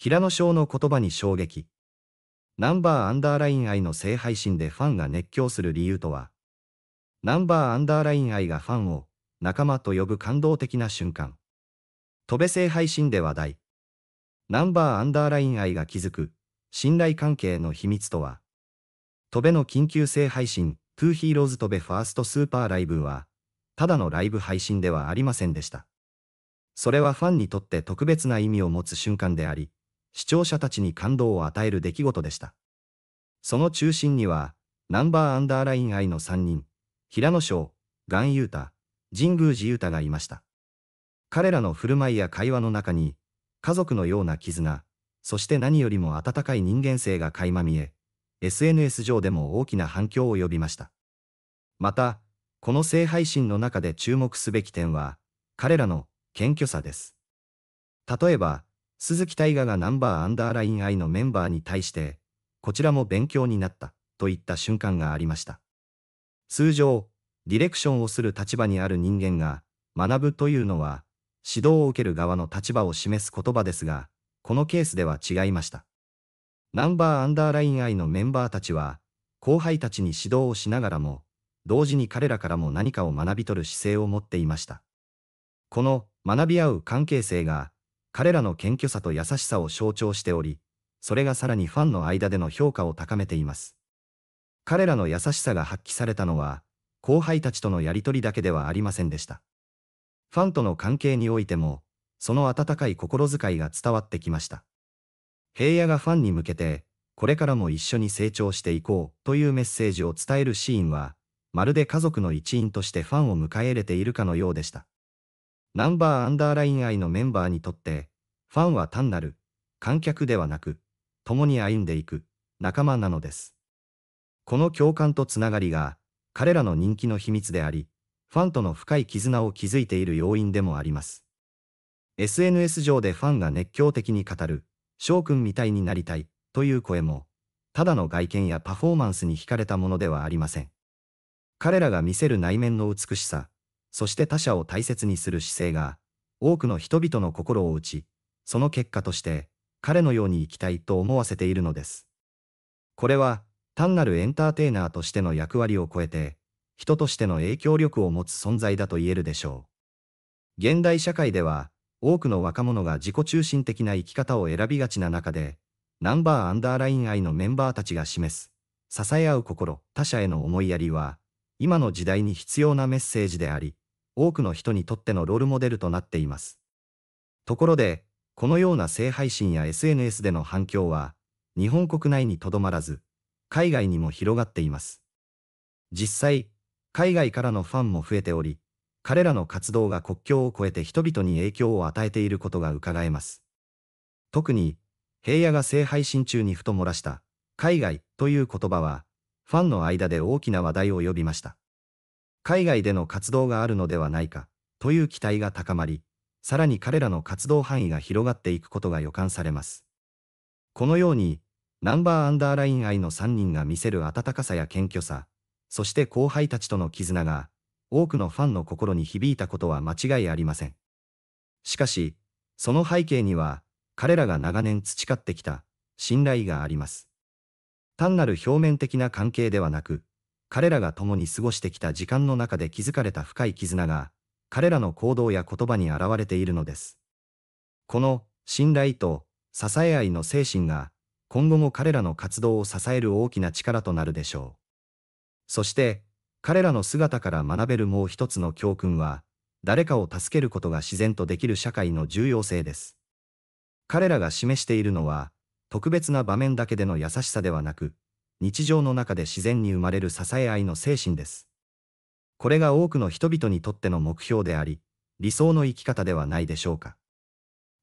平野翔の言葉に衝撃。ナンバーアンダーライン愛の正配信でファンが熱狂する理由とは、ナンバーアンダーライン愛がファンを仲間と呼ぶ感動的な瞬間。戸部正配信で話題。ナンバーアンダーライン愛が築く信頼関係の秘密とは、戸部の緊急性配信、トゥーヒーローズ戸部ファーストスーパーライブは、ただのライブ配信ではありませんでした。それはファンにとって特別な意味を持つ瞬間であり、視聴者たちに感動を与える出来事でした。その中心には、ナンバーアンダーライン愛の3人、平野翔、岩優太、神宮寺優太がいました。彼らの振る舞いや会話の中に、家族のような絆、そして何よりも温かい人間性が垣間見え、SNS 上でも大きな反響を呼びました。また、この性配信の中で注目すべき点は、彼らの謙虚さです。例えば、鈴木大河がナンバーアンダーライン I のメンバーに対して、こちらも勉強になったといった瞬間がありました。通常、ディレクションをする立場にある人間が、学ぶというのは、指導を受ける側の立場を示す言葉ですが、このケースでは違いました。ナンバーアンダーライン I のメンバーたちは、後輩たちに指導をしながらも、同時に彼らからも何かを学び取る姿勢を持っていました。この学び合う関係性が、彼らの謙虚さと優しさを象徴しており、それがさらにファンの間での評価を高めています。彼らの優しさが発揮されたのは、後輩たちとのやりとりだけではありませんでした。ファンとの関係においても、その温かい心遣いが伝わってきました。平野がファンに向けて、これからも一緒に成長していこうというメッセージを伝えるシーンは、まるで家族の一員としてファンを迎え入れているかのようでした。ナンバーアンダーライン愛のメンバーにとって、ファンは単なる、観客ではなく、共に歩んでいく、仲間なのです。この共感とつながりが、彼らの人気の秘密であり、ファンとの深い絆を築いている要因でもあります。SNS 上でファンが熱狂的に語る、翔くんみたいになりたい、という声も、ただの外見やパフォーマンスに惹かれたものではありません。彼らが見せる内面の美しさ、そして他者を大切にする姿勢が、多くの人々の心を打ち、その結果として、彼のように生きたいと思わせているのです。これは、単なるエンターテイナーとしての役割を超えて、人としての影響力を持つ存在だと言えるでしょう。現代社会では、多くの若者が自己中心的な生き方を選びがちな中で、ナンバーアンダーライン愛のメンバーたちが示す、支え合う心、他者への思いやりは、今の時代に必要なメッセージであり、多くの人にとってのロールモデルとなっています。ところで、このような性配信や SNS での反響は、日本国内にとどまらず、海外にも広がっています。実際、海外からのファンも増えており、彼らの活動が国境を越えて人々に影響を与えていることが伺えます。特に、平野が性配信中にふと漏らした、海外という言葉は、ファンの間で大きな話題を呼びました。海外での活動があるのではないかという期待が高まり、さらに彼らの活動範囲が広がっていくことが予感されます。このように、ナンバーアンダーライン愛の3人が見せる温かさや謙虚さ、そして後輩たちとの絆が、多くのファンの心に響いたことは間違いありません。しかし、その背景には、彼らが長年培ってきた信頼があります。単なる表面的な関係ではなく、彼らが共に過ごしてきた時間の中で築かれた深い絆が、彼らの行動や言葉に現れているのです。この信頼と支え合いの精神が、今後も彼らの活動を支える大きな力となるでしょう。そして、彼らの姿から学べるもう一つの教訓は、誰かを助けることが自然とできる社会の重要性です。彼らが示しているのは、特別な場面だけでの優しさではなく、日常の中で自然に生まれる支え合いの精神です。これが多くの人々にとっての目標であり、理想の生き方ではないでしょうか。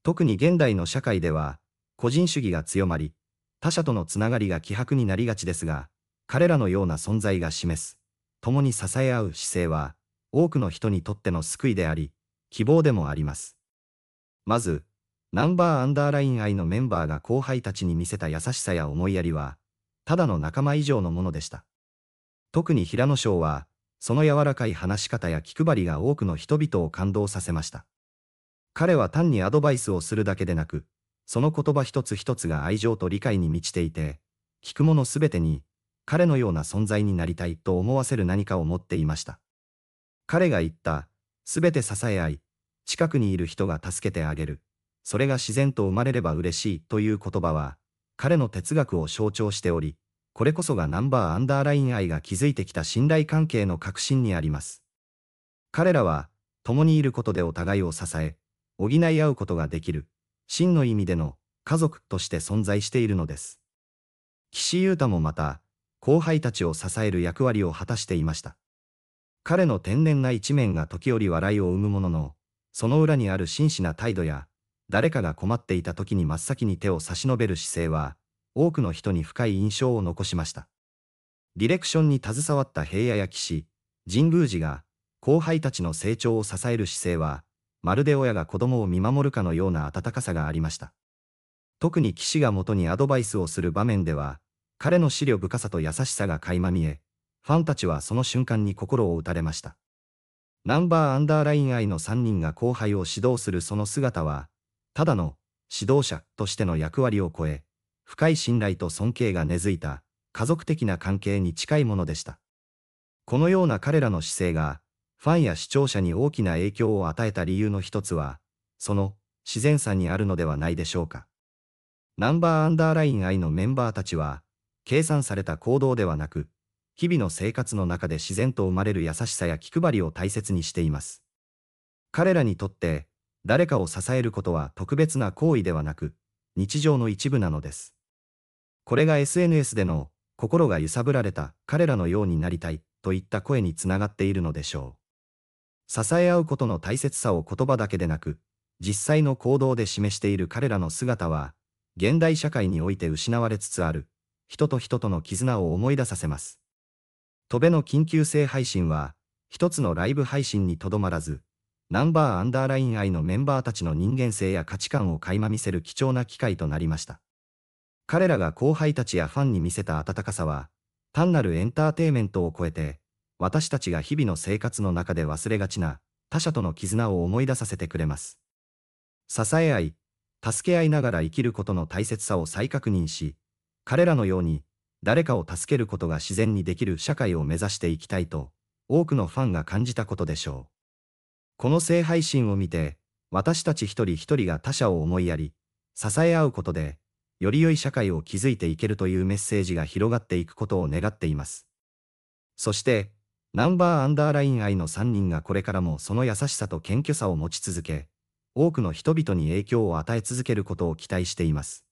特に現代の社会では、個人主義が強まり、他者とのつながりが希薄になりがちですが、彼らのような存在が示す、共に支え合う姿勢は、多くの人にとっての救いであり、希望でもあります。まず、ナンバーアンダーライン愛のメンバーが後輩たちに見せた優しさや思いやりは、ただの仲間以上のものでした。特に平野翔は、その柔らかい話し方や気配りが多くの人々を感動させました。彼は単にアドバイスをするだけでなく、その言葉一つ一つが愛情と理解に満ちていて、聞くものすべてに、彼のような存在になりたいと思わせる何かを持っていました。彼が言った、すべて支え合い、近くにいる人が助けてあげる、それが自然と生まれれば嬉しいという言葉は、彼の哲学を象徴しており、これこそがナンバーアンダーライン愛が築いてきた信頼関係の核心にあります。彼らは、共にいることでお互いを支え、補い合うことができる、真の意味での家族として存在しているのです。岸優太もまた、後輩たちを支える役割を果たしていました。彼の天然な一面が時折笑いを生むものの、その裏にある真摯な態度や誰かが困っていた時に真っ先に手を差し伸べる姿勢は、多くの人に深い印象を残しました。ディレクションに携わった平野や騎士、神宮寺が、後輩たちの成長を支える姿勢は、まるで親が子供を見守るかのような温かさがありました。特に騎士が元にアドバイスをする場面では、彼の思慮深さと優しさが垣間見え、ファンたちはその瞬間に心を打たれました。ナンバーアンダーライン愛の3人が後輩を指導するその姿は、ただの指導者としての役割を超え、深い信頼と尊敬が根付いた家族的な関係に近いものでした。このような彼らの姿勢が、ファンや視聴者に大きな影響を与えた理由の一つは、その自然さにあるのではないでしょうか。ナンバーアンダーライン I のメンバーたちは、計算された行動ではなく、日々の生活の中で自然と生まれる優しさや気配りを大切にしています。彼らにとって、誰かを支えることは特別な行為ではなく、日常の一部なのです。これが SNS での、心が揺さぶられた彼らのようになりたい、といった声につながっているのでしょう。支え合うことの大切さを言葉だけでなく、実際の行動で示している彼らの姿は、現代社会において失われつつある、人と人との絆を思い出させます。戸辺の緊急性配信は、一つのライブ配信にとどまらず、ナンバーアンダーライン愛のメンバーたちの人間性や価値観を垣間見せる貴重な機会となりました。彼らが後輩たちやファンに見せた温かさは、単なるエンターテイメントを超えて、私たちが日々の生活の中で忘れがちな、他者との絆を思い出させてくれます。支え合い、助け合いながら生きることの大切さを再確認し、彼らのように、誰かを助けることが自然にできる社会を目指していきたいと、多くのファンが感じたことでしょう。この聖配信を見て、私たち一人一人が他者を思いやり、支え合うことで、より良い社会を築いていけるというメッセージが広がっていくことを願っています。そして、ナンバーアンダーライン愛の3人がこれからもその優しさと謙虚さを持ち続け、多くの人々に影響を与え続けることを期待しています。